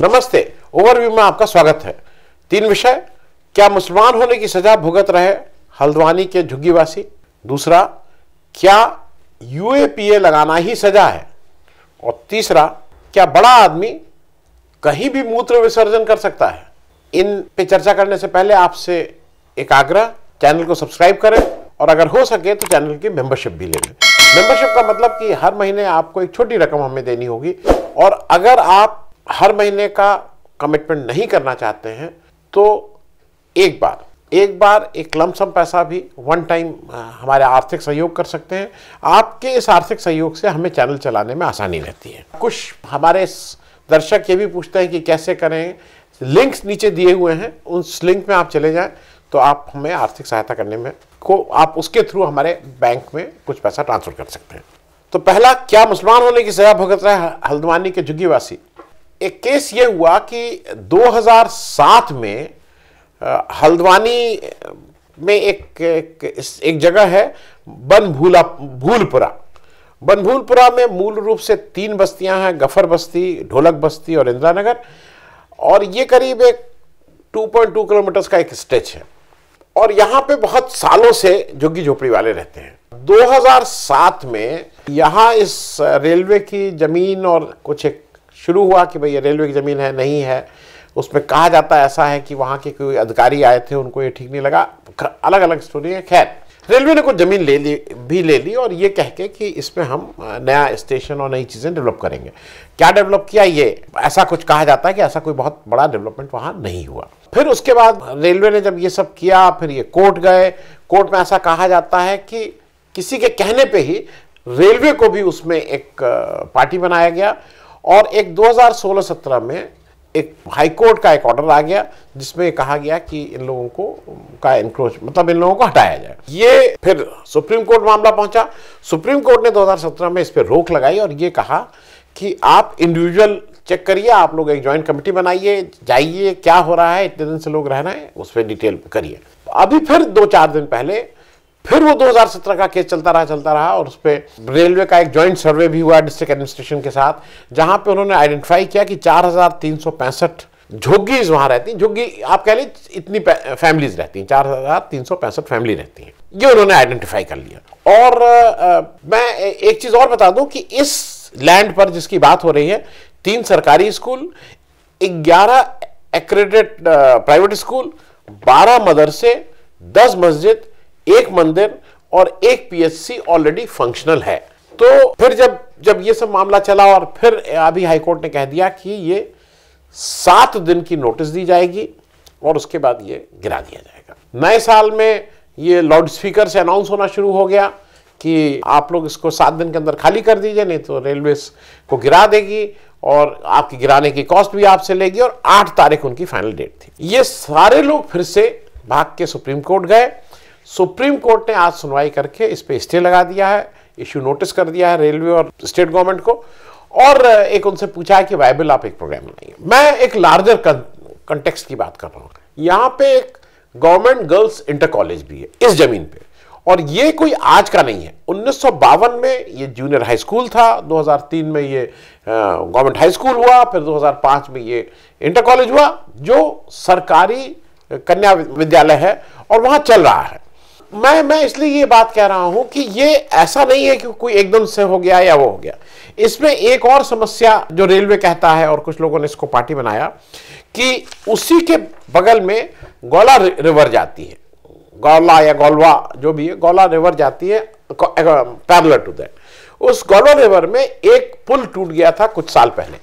नमस्ते ओवरव्यू में आपका स्वागत है तीन विषय क्या मुसलमान होने की सजा भुगत रहे हल्द्वानी के झुग्गीवासी दूसरा क्या यूएपीए लगाना ही सजा है और तीसरा क्या बड़ा आदमी कहीं भी मूत्र विसर्जन कर सकता है इन पे चर्चा करने से पहले आपसे एक आग्रह चैनल को सब्सक्राइब करें और अगर हो सके तो चैनल की मेंबरशिप भी ले लें मेंबरशिप का मतलब कि हर महीने आपको एक छोटी रकम हमें देनी होगी और अगर आप हर महीने का कमिटमेंट नहीं करना चाहते हैं तो एक बार एक बार एक लमसम पैसा भी वन टाइम हमारे आर्थिक सहयोग कर सकते हैं आपके इस आर्थिक सहयोग से हमें चैनल चलाने में आसानी रहती है कुछ हमारे दर्शक ये भी पूछते हैं कि कैसे करें लिंक्स नीचे दिए हुए हैं उस लिंक में आप चले जाएं तो आप हमें आर्थिक सहायता करने में को आप उसके थ्रू हमारे बैंक में कुछ पैसा ट्रांसफर कर सकते हैं तो पहला क्या मुसलमान होने की सजा भुगत रहा है हल्द्वानी के जुग्गीवासी एक केस ये हुआ कि 2007 में हल्द्वानी में एक एक, एक जगह है भूला भूलपुरा भूलपुरा में मूल रूप से तीन बस्तियां हैं गफर बस्ती ढोलक बस्ती और इंदिरा नगर और ये करीब एक 2.2 किलोमीटर का एक स्ट्रेच है और यहाँ पे बहुत सालों से जोगी झोपड़ी वाले रहते हैं 2007 में यहाँ इस रेलवे की जमीन और कुछ एक शुरू हुआ कि भाई ये रेलवे की ज़मीन है नहीं है उसमें कहा जाता ऐसा है कि वहाँ के कोई अधिकारी आए थे उनको ये ठीक नहीं लगा अलग अलग स्टोरी है खैर रेलवे ने कुछ ज़मीन ले ली भी ले ली और ये कह के कि इसमें हम नया स्टेशन और नई चीज़ें डेवलप करेंगे क्या डेवलप किया ये ऐसा कुछ कहा जाता है कि ऐसा कोई बहुत बड़ा डेवलपमेंट वहाँ नहीं हुआ फिर उसके बाद रेलवे ने जब ये सब किया फिर ये कोर्ट गए कोर्ट में ऐसा कहा जाता है कि किसी के कहने पर ही रेलवे को भी उसमें एक पार्टी बनाया गया और एक 2016-17 में एक हाईकोर्ट का एक ऑर्डर आ गया जिसमें कहा गया कि इन लोगों को का इंक्रोच मतलब इन लोगों को हटाया जाए ये फिर सुप्रीम कोर्ट मामला पहुंचा सुप्रीम कोर्ट ने 2017 में इस पर रोक लगाई और ये कहा कि आप इंडिविजुअल चेक करिए आप लोग एक ज्वाइंट कमेटी बनाइए जाइए क्या हो रहा है इतने दिन से लोग रहना है उस पर डिटेल करिए अभी फिर दो चार दिन पहले फिर वो 2017 का केस चलता रहा चलता रहा और उस पर रेलवे का एक जॉइंट सर्वे भी हुआ डिस्ट्रिक्ट एडमिनिस्ट्रेशन के साथ जहां पे उन्होंने आइडेंटिफाई किया कि चार झुग्गीज वहां रहती झुग्गी आप कह लीजिए इतनी फैमिलीज रहती हैं चार हजार तीन सौ पैंसठ फैमिली रहती हैं ये उन्होंने आइडेंटिफाई कर लिया और आ, मैं एक चीज़ और बता दूं कि इस लैंड पर जिसकी बात हो रही है तीन सरकारी स्कूल ग्यारह एक्रेडिट प्राइवेट स्कूल बारह मदरसे दस मस्जिद एक मंदिर और एक पीएससी ऑलरेडी फंक्शनल है तो फिर जब जब ये सब मामला चला और फिर अभी हाईकोर्ट ने कह दिया कि ये सात दिन की नोटिस दी जाएगी और उसके बाद ये गिरा दिया जाएगा नए साल में ये लाउड स्पीकर से अनाउंस होना शुरू हो गया कि आप लोग इसको सात दिन के अंदर खाली कर दीजिए नहीं तो रेलवे को गिरा देगी और आपकी गिराने की कॉस्ट भी आपसे लेगी और आठ तारीख उनकी फाइनल डेट थी ये सारे लोग फिर से भाग के सुप्रीम कोर्ट गए सुप्रीम कोर्ट ने आज सुनवाई करके इस पर स्टे लगा दिया है इश्यू नोटिस कर दिया है रेलवे और स्टेट गवर्नमेंट को और एक उनसे पूछा है कि वाइबल आप एक प्रोग्राम बनाइए मैं एक लार्जर कंटेक्स की बात कर रहा हूँ यहाँ पे एक गवर्नमेंट गर्ल्स इंटर कॉलेज भी है इस जमीन पे और ये कोई आज का नहीं है उन्नीस में ये जूनियर हाई स्कूल था 2003 में ये गवर्नमेंट हाई स्कूल हुआ फिर 2005 में ये इंटर कॉलेज हुआ जो सरकारी कन्या विद्यालय है और वहाँ चल रहा है मैं मैं इसलिए ये बात कह रहा हूं कि ये ऐसा नहीं है कि कोई एकदम से हो गया या वो हो गया इसमें एक और समस्या जो रेलवे कहता है और कुछ लोगों ने इसको पार्टी बनाया कि उसी के बगल में गोला रिवर जाती है गौला या गोलवा जो भी है गौला रिवर जाती है पैरल टू दैट उस गौला रिवर में एक पुल टूट गया था कुछ साल पहले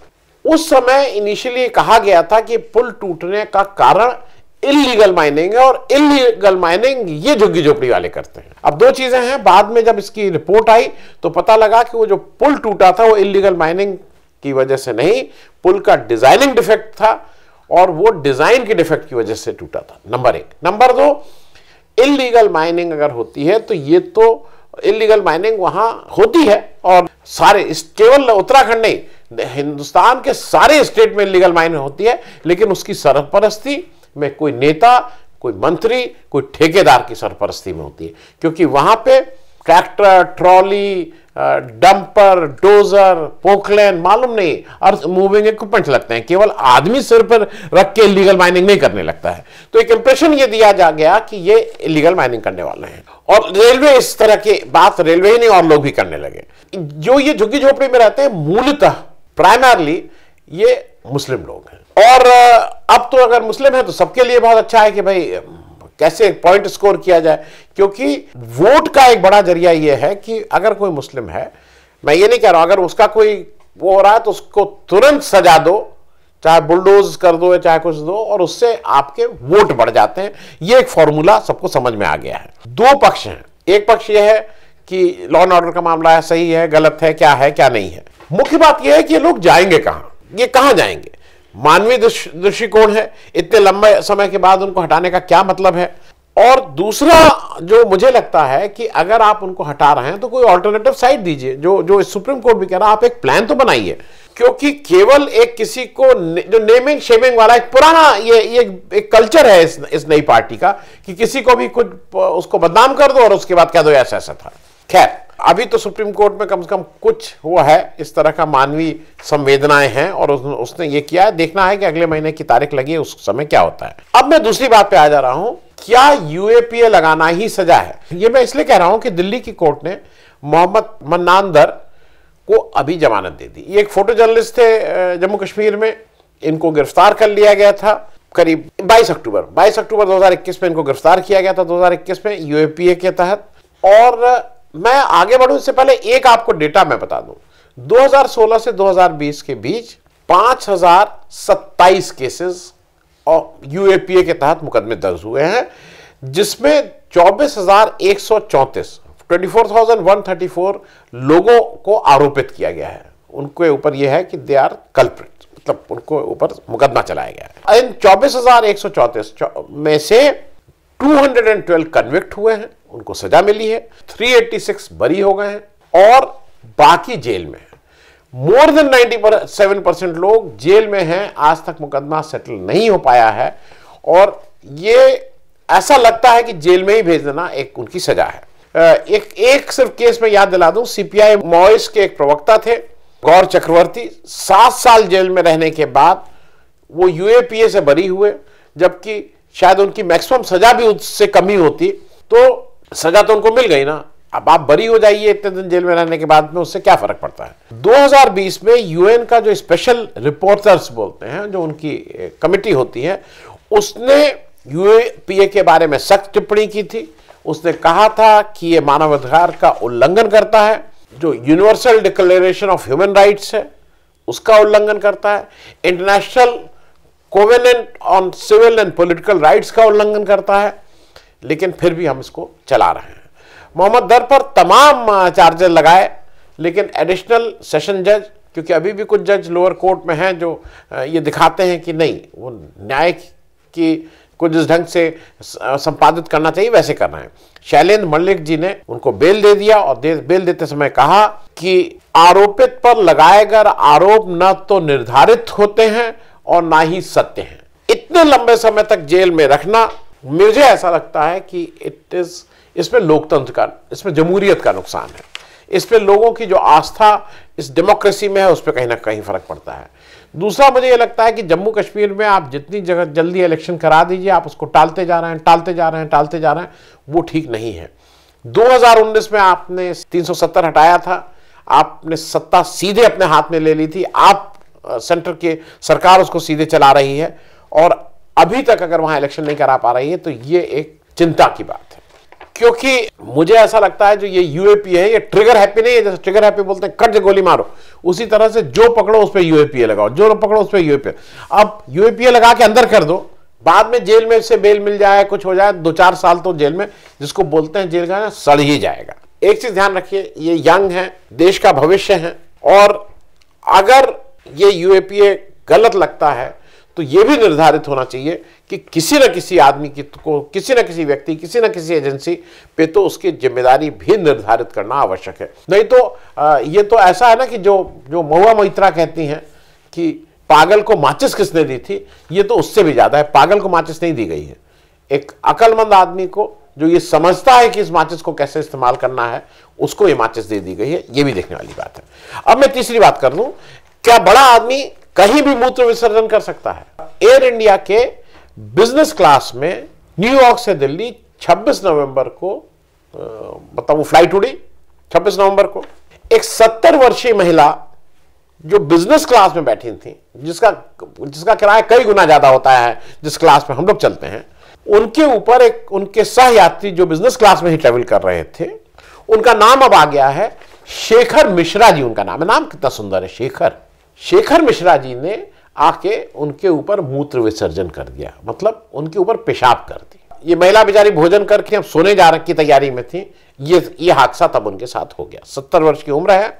उस समय इनिशियली कहा गया था कि पुल टूटने का कारण इलीगल माइनिंग है और इलीगल माइनिंग ये झुग्गी झोपड़ी वाले करते हैं अब दो चीजें हैं बाद में जब इसकी रिपोर्ट आई तो पता लगा कि वो जो पुल टूटा था वो इलीगल माइनिंग की वजह से नहीं पुल का डिजाइनिंग डिफेक्ट था और वो डिजाइन के डिफेक्ट की वजह से टूटा था नंबर एक नंबर दो इलीगल माइनिंग अगर होती है तो ये तो इलीगल माइनिंग वहां होती है और सारे केवल उत्तराखंड नहीं हिंदुस्तान के सारे स्टेट में इलीगल माइनिंग होती है लेकिन उसकी सरपरस्ती में कोई नेता कोई मंत्री कोई ठेकेदार की सरपरस्ती में होती है क्योंकि वहां पे tractor trolley dumper dozer Poclain मालूम नहीं अर्थ मूविंग इक्विपमेंट लगते हैं केवल आदमी सिर पर रख के लीगल माइनिंग नहीं करने लगता है तो एक इंप्रेशन ये दिया जा गया कि ये लीगल माइनिंग करने वाले हैं और रेलवे इस तरह की बात रेलवे ही नहीं और लोग भी करने लगे जो ये झुग्गी झोपड़ी में रहते हैं मूलतः प्राइमरली ये मुस्लिम लोग हैं और अब तो अगर मुस्लिम है तो सबके लिए बहुत अच्छा है कि भाई कैसे पॉइंट स्कोर किया जाए क्योंकि वोट का एक बड़ा जरिया यह है कि अगर कोई मुस्लिम है मैं ये नहीं कह रहा अगर उसका कोई वो हो रहा है तो उसको तुरंत सजा दो चाहे बुलडोज कर दो या चाहे कुछ दो और उससे आपके वोट बढ़ जाते हैं ये एक फॉर्मूला सबको समझ में आ गया है दो पक्ष हैं एक पक्ष यह है कि लॉ एंड ऑर्डर का मामला है सही है गलत है क्या है क्या नहीं है मुख्य बात यह है कि ये लोग जाएंगे कहां ये कहाँ जाएंगे मानवीय दृष्टिकोण है इतने लंबे समय के बाद उनको हटाने का क्या मतलब है और दूसरा जो मुझे लगता है कि अगर आप उनको हटा रहे हैं तो कोई ऑल्टरनेटिव साइड दीजिए जो जो सुप्रीम कोर्ट भी कह रहा है आप एक प्लान तो बनाइए क्योंकि केवल एक किसी को ने, जो नेमिंग शेमिंग वाला एक पुराना ये ये एक कल्चर है इस इस नई पार्टी का कि किसी को भी कुछ उसको बदनाम कर दो और उसके बाद कह दो ऐसा ऐसा था खैर अभी तो सुप्रीम कोर्ट में कम से कम कुछ हुआ है इस तरह का मानवीय संवेदनाएं हैं और उस, उसने ये किया है देखना है कि अगले महीने की तारीख लगी उस समय क्या होता है अब मैं दूसरी बात पे आ जा रहा हूं क्या यूएपीए लगाना ही सजा है ये मैं इसलिए कह रहा हूं कि दिल्ली की कोर्ट ने मोहम्मद मन्नांदर को अभी जमानत दे दी ये एक फोटो जर्नलिस्ट थे जम्मू कश्मीर में इनको गिरफ्तार कर लिया गया था करीब 22 अक्टूबर 22 अक्टूबर 2021 में इनको गिरफ्तार किया गया था 2021 में यूएपीए के तहत और मैं आगे बढ़ू इससे पहले एक आपको डेटा मैं बता दू 2016 से 2020 के बीच पांच केसेस और यूएपीए के तहत मुकदमे दर्ज हुए हैं जिसमें चौबीस हजार एक सौ चौतीस twenty four thousand one thirty four लोगों को आरोपित किया गया है उनके ऊपर यह है कि दे आर कल्प्रिट मतलब उनको ऊपर मुकदमा चलाया गया है इन चौबीस हजार एक सौ में से two hundred and twelve convict हुए हैं उनको सजा मिली है 386 बरी हो गए हैं और बाकी जेल में मोर देन 97 परसेंट लोग जेल में हैं आज तक मुकदमा सेटल नहीं हो पाया है और ये ऐसा लगता है कि जेल में ही भेज देना एक उनकी सजा है एक एक सिर्फ केस में याद दिला दूं सीपीआई मॉइस के एक प्रवक्ता थे गौर चक्रवर्ती सात साल जेल में रहने के बाद वो यूएपीए से बरी हुए जबकि शायद उनकी मैक्सिमम सजा भी उससे कम ही होती तो सजा तो उनको मिल गई ना अब आप बरी हो जाइए इतने दिन जेल में रहने के बाद में उससे क्या फर्क पड़ता है 2020 में यूएन का जो स्पेशल रिपोर्टर्स बोलते हैं जो उनकी कमिटी होती है उसने यूएपीए के बारे में सख्त टिप्पणी की थी उसने कहा था कि यह मानवाधिकार का उल्लंघन करता है जो universal declaration of human rights है उसका उल्लंघन करता है international covenant on civil and political rights का उल्लंघन करता है लेकिन फिर भी हम इसको चला रहे हैं मोहम्मद दर पर तमाम चार्जेस लगाए लेकिन एडिशनल सेशन जज क्योंकि अभी भी कुछ जज लोअर कोर्ट में हैं जो ये दिखाते हैं कि नहीं वो न्याय की को जिस ढंग से संपादित करना चाहिए वैसे करना है शैलेंद्र मल्लिक जी ने उनको बेल दे दिया और दे, बेल देते समय कहा कि आरोपित पर लगाए गए आरोप न तो निर्धारित होते हैं और ना ही सत्य हैं इतने लंबे समय तक जेल में रखना मुझे ऐसा लगता है कि इट इज इसमें लोकतंत्र का इसमें जमहूरियत का नुकसान है इस पर लोगों की जो आस्था इस डेमोक्रेसी में है उस पर कहीं ना कहीं फर्क पड़ता है दूसरा मुझे ये लगता है कि जम्मू कश्मीर में आप जितनी जगह जल्दी इलेक्शन करा दीजिए आप उसको टालते जा रहे हैं टालते जा रहे हैं टालते जा रहे हैं वो ठीक नहीं है 2019 में आपने 370 हटाया था आपने सत्ता सीधे अपने हाथ में ले ली थी आप सेंटर के सरकार उसको सीधे चला रही है और अभी तक अगर वहां इलेक्शन नहीं करा पा रही है तो ये एक चिंता की बात है क्योंकि मुझे ऐसा लगता है जो ये यूएपीए है ये ट्रिगर हैप्पी नहीं है जैसे ट्रिगर हैप्पी बोलते हैं कट जो गोली मारो उसी तरह से जो पकड़ो उस पर यूएपीए लगाओ जो पकड़ो उस पर यूएपीए अब यूएपीए लगा के अंदर कर दो बाद में जेल में से बेल मिल जाए कुछ हो जाए दो चार साल तो जेल में जिसको बोलते हैं जेल का सड़ ही जाएगा एक चीज ध्यान रखिए ये यंग है देश का भविष्य है और अगर ये यूएपीए गलत लगता है तो यह भी निर्धारित होना चाहिए कि किसी ना किसी आदमी की को किसी न किसी व्यक्ति किसी न किसी एजेंसी पे तो उसकी जिम्मेदारी भी निर्धारित करना आवश्यक है नहीं तो यह तो ऐसा है ना कि जो जो महुआ मित्रा कहती हैं कि पागल को माचिस किसने दी थी ये तो उससे भी ज़्यादा है पागल को माचिस नहीं दी गई है एक अकलमंद आदमी को जो ये समझता है कि इस माचिस को कैसे इस्तेमाल करना है उसको ये माचिस दे दी गई है ये भी देखने वाली बात है अब मैं तीसरी बात कर लू क्या बड़ा आदमी कहीं भी मूत्र विसर्जन कर सकता है एयर इंडिया के बिजनेस क्लास में न्यूयॉर्क से दिल्ली 26 नवंबर को वो फ्लाइट उड़ी 26 नवंबर को एक 70 वर्षीय महिला जो बिजनेस क्लास में बैठी थी जिसका जिसका किराया कई गुना ज्यादा होता है जिस क्लास में हम लोग चलते हैं उनके ऊपर एक उनके सहयात्री जो बिजनेस क्लास में ही ट्रेवल कर रहे थे उनका नाम अब आ गया है शेखर मिश्रा जी उनका नाम है नाम कितना सुंदर है शेखर शेखर मिश्रा जी ने आके उनके ऊपर मूत्र विसर्जन कर दिया मतलब उनके ऊपर पेशाब कर दी ये महिला बेचारी भोजन करके अब सोने जा की तैयारी में थी ये ये हादसा तब उनके साथ हो गया सत्तर वर्ष की उम्र है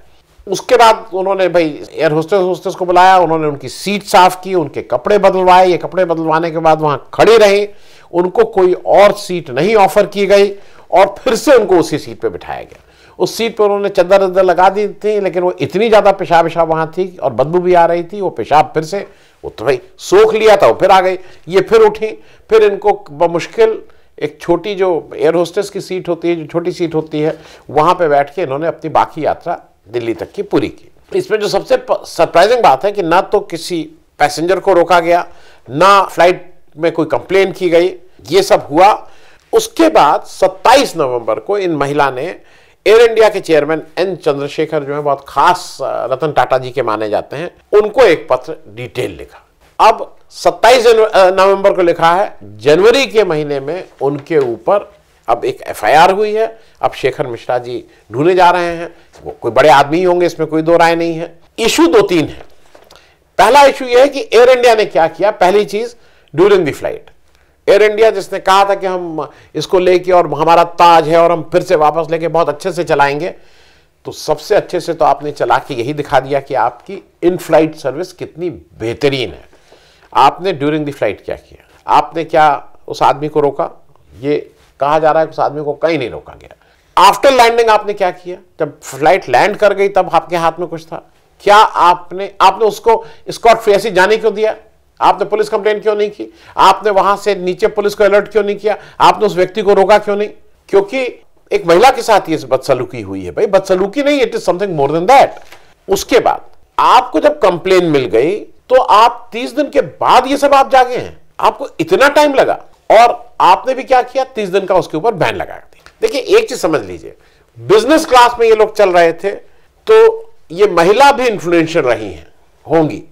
उसके बाद उन्होंने भाई एयर होस्टेस होस्टेस को बुलाया उन्होंने उनकी सीट साफ की उनके कपड़े बदलवाए ये कपड़े बदलवाने के बाद वहां खड़े रहे उनको कोई और सीट नहीं ऑफर की गई और फिर से उनको उसी सीट पर बिठाया गया उस सीट पर उन्होंने चद्दर वद्दर लगा दी थी लेकिन वो इतनी ज़्यादा पेशाब पेशाब वहाँ थी और बदबू भी आ रही थी वो पेशाब फिर से वो तो भाई सोख लिया था वो फिर आ गई ये फिर उठी फिर इनको मुश्किल एक छोटी जो एयर होस्टेस की सीट होती है जो छोटी सीट होती है वहाँ पर बैठ के इन्होंने अपनी बाकी यात्रा दिल्ली तक की पूरी की इसमें जो सबसे सरप्राइजिंग बात है कि ना तो किसी पैसेंजर को रोका गया ना फ्लाइट में कोई कंप्लेन की गई ये सब हुआ उसके बाद 27 नवंबर को इन महिला ने एयर इंडिया के चेयरमैन एन चंद्रशेखर जो है बहुत खास रतन टाटा जी के माने जाते हैं उनको एक पत्र डिटेल लिखा अब 27 नवंबर को लिखा है जनवरी के महीने में उनके ऊपर अब एक एफआईआर हुई है अब शेखर मिश्रा जी ढूंढे जा रहे हैं वो कोई बड़े आदमी ही होंगे इसमें कोई दो राय नहीं है इशू दो तीन है पहला इशू यह है कि एयर इंडिया ने क्या किया पहली चीज during the flight Air India जिसने कहा था कि हम इसको लेके और हमारा ताज है और हम फिर से वापस लेके बहुत अच्छे से चलाएंगे तो सबसे अच्छे से तो आपने चला के यही दिखा दिया कि आपकी इन फ्लाइट सर्विस कितनी बेहतरीन है आपने ड्यूरिंग द फ्लाइट क्या किया आपने क्या उस आदमी को रोका ये कहा जा रहा है उस आदमी को कहीं नहीं रोका गया आफ्टर लैंडिंग आपने क्या किया जब फ्लाइट लैंड कर गई तब आपके हाथ में कुछ था क्या आपने आपने उसको स्कॉट फ्रेसी जाने क्यों दिया आपने पुलिस कंप्लेन क्यों नहीं की आपने वहां से नीचे पुलिस को अलर्ट क्यों नहीं किया आपने उस व्यक्ति को रोका क्यों नहीं क्योंकि एक महिला के साथ ये बदसलूकी हुई है भाई बदसलूकी नहीं it is something more than that उसके बाद आपको जब कंप्लेन मिल गई तो आप तीस दिन के बाद ये सब आप जागे हैं आपको इतना टाइम लगा और आपने भी क्या किया तीस दिन का उसके ऊपर बैन लगा दिया देखिए एक चीज समझ लीजिए बिजनेस क्लास में ये लोग चल रहे थे तो ये महिला भी इन्फ्लुएंशियल रही हैं होंगी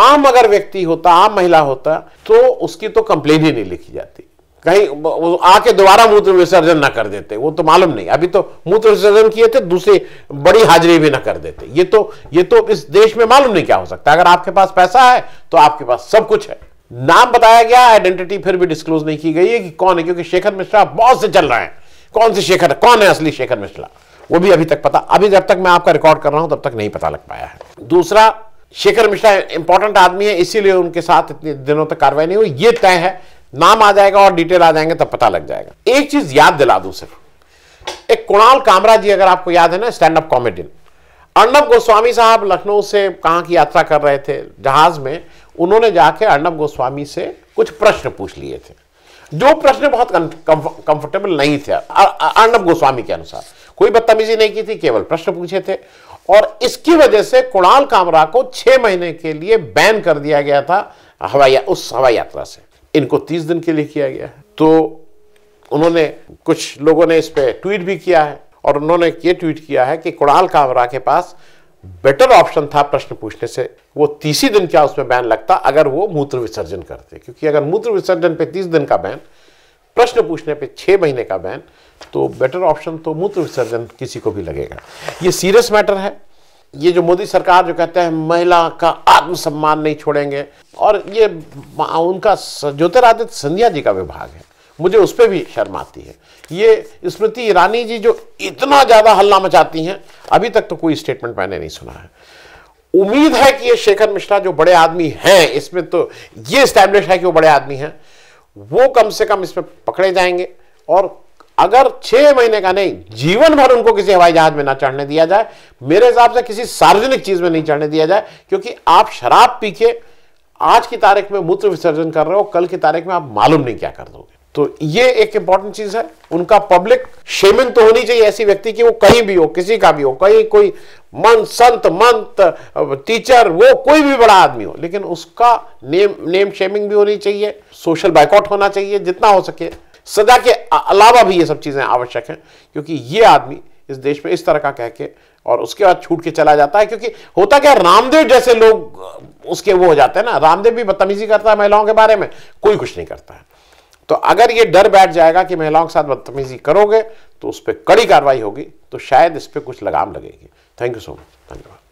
आम अगर व्यक्ति होता आम महिला होता तो उसकी तो कंप्लेन ही नहीं लिखी जाती कहीं वो आके दोबारा मूत्र विसर्जन ना कर देते वो तो मालूम नहीं अभी तो मूत्र विसर्जन किए थे दूसरी बड़ी हाजिरी भी ना कर देते ये तो ये तो इस देश में मालूम नहीं क्या हो सकता अगर आपके पास पैसा है तो आपके पास सब कुछ है नाम बताया गया आइडेंटिटी फिर भी डिस्क्लोज नहीं की गई है कि कौन है क्योंकि शेखर मिश्रा बहुत से चल रहे हैं कौन से शेखर कौन है असली शेखर मिश्रा वो भी अभी तक पता अभी जब तक मैं आपका रिकॉर्ड कर रहा हूं तब तक नहीं पता लग पाया है दूसरा शेखर मिश्रा इंपॉर्टेंट आदमी है इसीलिए उनके साथ इतने दिनों तक कार्रवाई नहीं हुई ये तय है नाम आ जाएगा और डिटेल आ जाएंगे तब पता लग जाएगा एक चीज याद दिला दू सिर्फ एक कुणाल कामरा जी अगर आपको याद है ना stand up comedian Arnab Goswami साहब लखनऊ से कहां की यात्रा कर रहे थे जहाज में उन्होंने जाके अर्णब गोस्वामी से कुछ प्रश्न पूछ लिए थे जो प्रश्न बहुत कंफर्टेबल नहीं थे अर्णब गोस्वामी के अनुसार कोई बदतमीजी नहीं की थी केवल प्रश्न पूछे थे और इसकी वजह से कुणाल कामरा को छह महीने के लिए बैन कर दिया गया था हवाई उस हवाई यात्रा से इनको तीस दिन के लिए किया गया है तो उन्होंने कुछ लोगों ने इस पर ट्वीट भी किया है और उन्होंने ये ट्वीट किया है कि कुणाल कामरा के पास बेटर ऑप्शन था प्रश्न पूछने से वो तीस ही दिन क्या उसमें बैन लगता अगर वो मूत्र विसर्जन करते क्योंकि अगर मूत्र विसर्जन पे तीस दिन का बैन प्रश्न पूछने पे छह महीने का बैन तो बेटर ऑप्शन तो मूत्र विसर्जन किसी को भी लगेगा ये सीरियस मैटर है ये जो मोदी सरकार जो कहते हैं महिला का आत्मसम्मान नहीं छोड़ेंगे और ये उनका ज्योतिरादित्य सिंधिया जी का विभाग है मुझे उस पर भी शर्म आती है ये स्मृति ईरानी जी जो इतना ज़्यादा हल्ला मचाती हैं अभी तक तो कोई स्टेटमेंट मैंने नहीं सुना है उम्मीद है कि ये शेखर मिश्रा जो बड़े आदमी हैं इसमें तो ये स्टैब्लिश है कि वो बड़े आदमी हैं वो कम से कम इसमें पकड़े जाएंगे और अगर छह महीने का नहीं जीवन भर उनको किसी हवाई जहाज में ना चढ़ने दिया जाए मेरे हिसाब से किसी सार्वजनिक चीज में नहीं चढ़ने दिया जाए क्योंकि आप शराब पी के आज की तारीख में मूत्र विसर्जन कर रहे हो कल की तारीख में आप मालूम नहीं क्या कर दोगे तो ये एक इंपॉर्टेंट चीज है उनका पब्लिक शेमिंग तो होनी चाहिए ऐसी व्यक्ति की वो कहीं भी हो किसी का भी हो कहीं कोई मन संत मंत टीचर वो कोई भी बड़ा आदमी हो लेकिन उसका नेम नेम शेमिंग भी होनी चाहिए सोशल बाइकआउट होना चाहिए जितना हो सके सजा के अलावा भी ये सब चीज़ें आवश्यक हैं क्योंकि ये आदमी इस देश में इस तरह का कह के और उसके बाद छूट के चला जाता है क्योंकि होता क्या रामदेव जैसे लोग उसके वो हो जाते हैं ना रामदेव भी बदतमीजी करता है महिलाओं के बारे में कोई कुछ नहीं करता है तो अगर ये डर बैठ जाएगा कि महिलाओं के साथ बदतमीजी करोगे तो उस पर कड़ी कार्रवाई होगी तो शायद इस पर कुछ लगाम लगेगी थैंक यू सो मच धन्यवाद